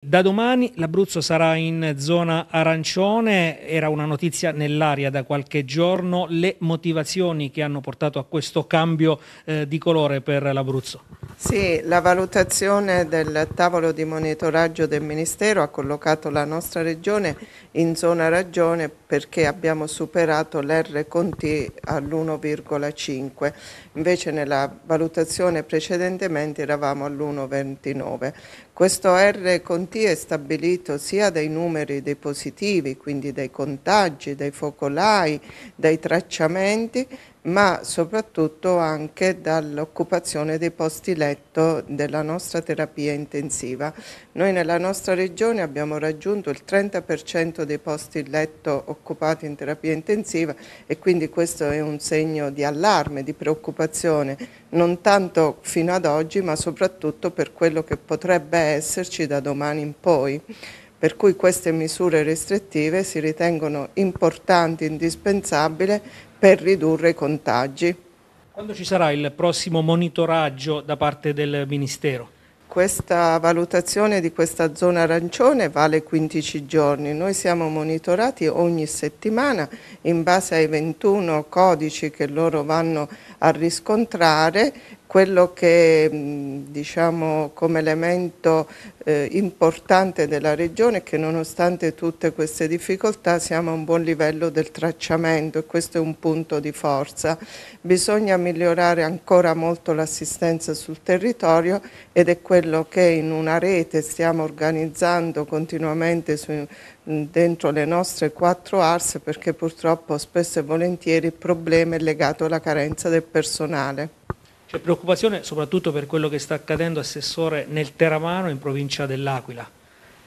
Da domani l'Abruzzo sarà in zona arancione, era una notizia nell'aria da qualche giorno, le motivazioni che hanno portato a questo cambio eh, di colore per l'Abruzzo. Sì, la valutazione del tavolo di monitoraggio del Ministero ha collocato la nostra regione in zona ragione perché abbiamo superato l'R con T all'1,5, invece nella valutazione precedentemente eravamo all'1,29. Questo R con T è stabilito sia dai numeri dei positivi, quindi dai contagi, dai focolai, dai tracciamenti, ma soprattutto anche dall'occupazione dei posti letto della nostra terapia intensiva. Noi nella nostra regione abbiamo raggiunto il 30% dei posti letto occupati in terapia intensiva e quindi questo è un segno di allarme, di preoccupazione, non tanto fino ad oggi ma soprattutto per quello che potrebbe esserci da domani in poi per cui queste misure restrittive si ritengono importanti, e indispensabili per ridurre i contagi. Quando ci sarà il prossimo monitoraggio da parte del Ministero? Questa valutazione di questa zona arancione vale 15 giorni, noi siamo monitorati ogni settimana in base ai 21 codici che loro vanno a riscontrare quello che mm, diciamo come elemento eh, importante della regione è che nonostante tutte queste difficoltà siamo a un buon livello del tracciamento e questo è un punto di forza. Bisogna migliorare ancora molto l'assistenza sul territorio ed è quello che in una rete stiamo organizzando continuamente su, mm, dentro le nostre quattro arse perché purtroppo spesso e volentieri il problema è legato alla carenza del personale. C'è preoccupazione soprattutto per quello che sta accadendo, Assessore, nel Teramano in provincia dell'Aquila.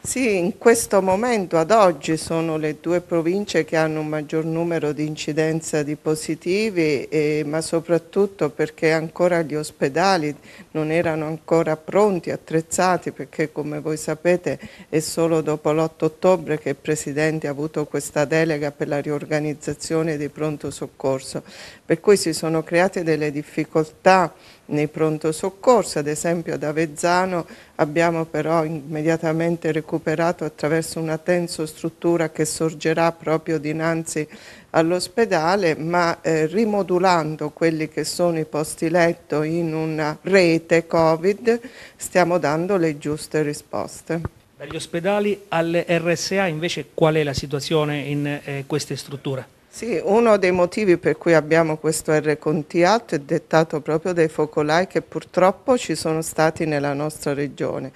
Sì, in questo momento ad oggi sono le due province che hanno un maggior numero di incidenza di positivi, eh, ma soprattutto perché ancora gli ospedali non erano ancora pronti, attrezzati, perché come voi sapete è solo dopo l'8 ottobre che il Presidente ha avuto questa delega per la riorganizzazione dei pronto soccorso, per cui si sono create delle difficoltà nei pronto soccorso, ad esempio ad Avezzano abbiamo però immediatamente recuperato recuperato attraverso una tenso struttura che sorgerà proprio dinanzi all'ospedale, ma eh, rimodulando quelli che sono i posti letto in una rete Covid stiamo dando le giuste risposte. Dagli ospedali alle RSA invece qual è la situazione in eh, queste strutture? Sì, uno dei motivi per cui abbiamo questo R contiato è dettato proprio dai focolai che purtroppo ci sono stati nella nostra regione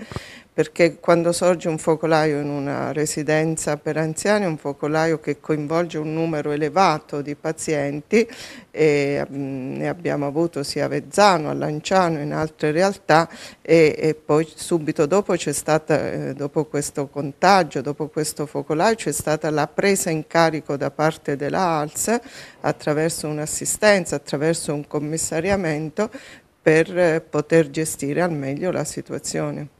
perché quando sorge un focolaio in una residenza per anziani, un focolaio che coinvolge un numero elevato di pazienti, e, mh, mm, ne abbiamo avuto sia a Vezzano, a Lanciano, in altre realtà, e, e poi subito dopo c'è stata, eh, dopo questo contagio, dopo questo focolaio, c'è stata la presa in carico da parte della ALS attraverso un'assistenza, attraverso un commissariamento per eh, poter gestire al meglio la situazione.